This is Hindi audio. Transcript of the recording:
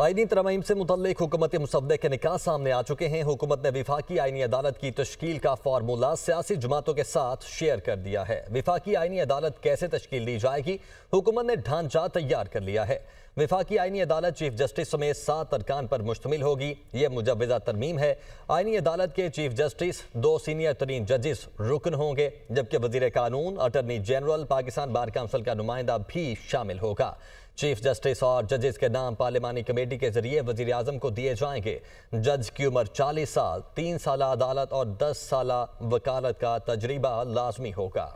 आइनी तरमीम से मुतलिक हुकूमत मुसदे के निकास सामने आ चुके हैं हुकूमत ने विफाकी आइनी अदालत की तश्कील का फार्मूला सियासी जमातों के साथ शेयर कर दिया है विफाकी आइनी अदालत कैसे तश्कील दी जाएगी हुकूमत ने ढांचा तैयार कर लिया है विफाकी आइनी अदालत चीफ जस्टिस समेत सात अरकान पर मुश्तमिल होगी ये मुजवजा तरमीम है आइनी अदालत के चीफ जस्टिस दो सीनियर तरीन जजिस रुकन होंगे जबकि वजीर कानून attorney general Pakistan bar council का नुमाइंदा भी शामिल होगा चीफ जस्टिस और जजेस के नाम पार्लियामानी कमेटी के जरिए वजीर आजम को दिए जाएंगे जज की उम्र 40 साल तीन साल अदालत और 10 साल वकालत का तजर्बा लाजमी होगा